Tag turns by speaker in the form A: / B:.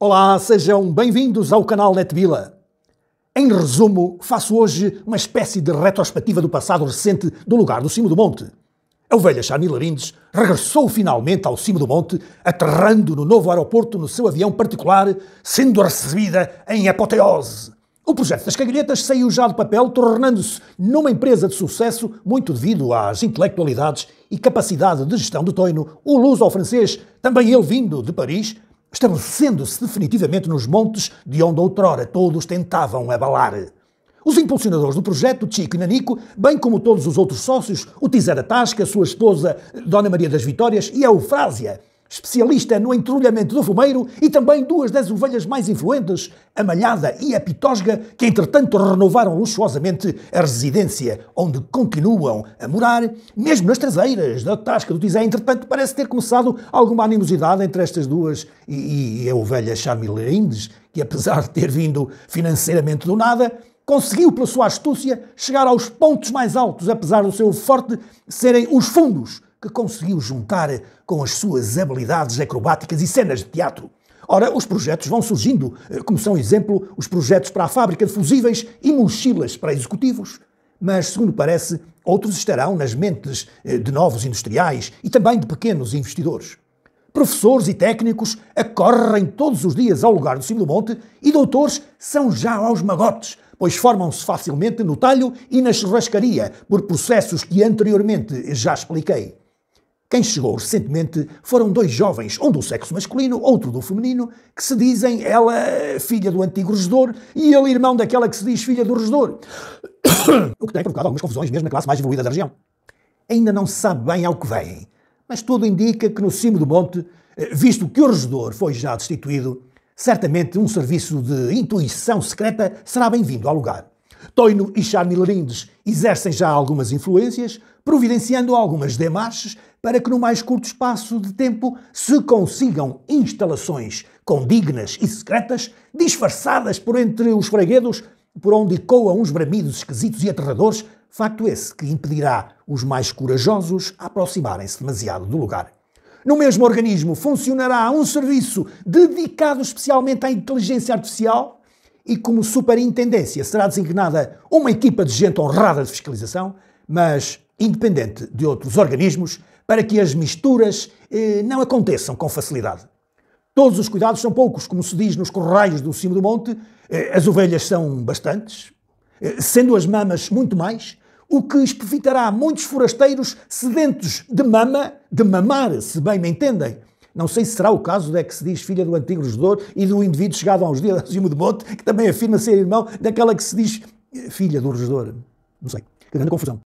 A: Olá, sejam bem-vindos ao canal NetBila. Em resumo, faço hoje uma espécie de retrospectiva do passado recente do lugar do cimo do monte. A ovelha Charmila Lindes regressou finalmente ao cimo do monte, aterrando no novo aeroporto no seu avião particular, sendo recebida em apoteose. O projeto das cagalhetas saiu já do papel, tornando-se numa empresa de sucesso muito devido às intelectualidades e capacidade de gestão do Toino, o luso ao francês, também ele vindo de Paris, estabelecendo-se definitivamente nos montes de onde outrora todos tentavam abalar. Os impulsionadores do projeto, Chico e Nanico, bem como todos os outros sócios, o Tizera Tasca, sua esposa Dona Maria das Vitórias e a Eufrásia, especialista no entrulhamento do fumeiro, e também duas das ovelhas mais influentes, a Malhada e a Pitosga, que entretanto renovaram luxuosamente a residência onde continuam a morar, mesmo nas traseiras da Tasca do Tizé. Entretanto, parece ter começado alguma animosidade entre estas duas e, e a ovelha Charmilindes, que apesar de ter vindo financeiramente do nada, conseguiu, pela sua astúcia, chegar aos pontos mais altos, apesar do seu forte serem os fundos que conseguiu juntar com as suas habilidades acrobáticas e cenas de teatro. Ora, os projetos vão surgindo, eh, como são exemplo os projetos para a fábrica de fusíveis e mochilas para executivos. Mas, segundo parece, outros estarão nas mentes eh, de novos industriais e também de pequenos investidores. Professores e técnicos acorrem todos os dias ao lugar do cimo do monte e doutores são já aos magotes, pois formam-se facilmente no talho e na churrascaria, por processos que anteriormente já expliquei. Quem chegou recentemente foram dois jovens, um do sexo masculino, outro do feminino, que se dizem ela filha do antigo regedor e ele irmão daquela que se diz filha do regedor. o que tem provocado algumas confusões mesmo na classe mais evoluída da região. Ainda não se sabe bem ao que vêm, mas tudo indica que no cimo do monte, eh, visto que o regedor foi já destituído, certamente um serviço de intuição secreta será bem-vindo ao lugar. Toino e Chamilarindes exercem já algumas influências, providenciando algumas demarches para que no mais curto espaço de tempo se consigam instalações condignas e secretas, disfarçadas por entre os freguedos, por onde coam uns bramidos esquisitos e aterradores, facto esse que impedirá os mais corajosos a aproximarem-se demasiado do lugar. No mesmo organismo funcionará um serviço dedicado especialmente à inteligência artificial, e como superintendência será designada uma equipa de gente honrada de fiscalização, mas independente de outros organismos, para que as misturas eh, não aconteçam com facilidade. Todos os cuidados são poucos, como se diz nos corrais do cimo do monte, eh, as ovelhas são bastantes, eh, sendo as mamas muito mais, o que evitará muitos forasteiros sedentos de mama, de mamar, se bem me entendem, não sei se será o caso da que se diz filha do antigo regedor e do indivíduo chegado há uns dias a Zimo de Monte, que também afirma ser irmão daquela que se diz eh, filha do regedor. Não sei. Que grande confusão.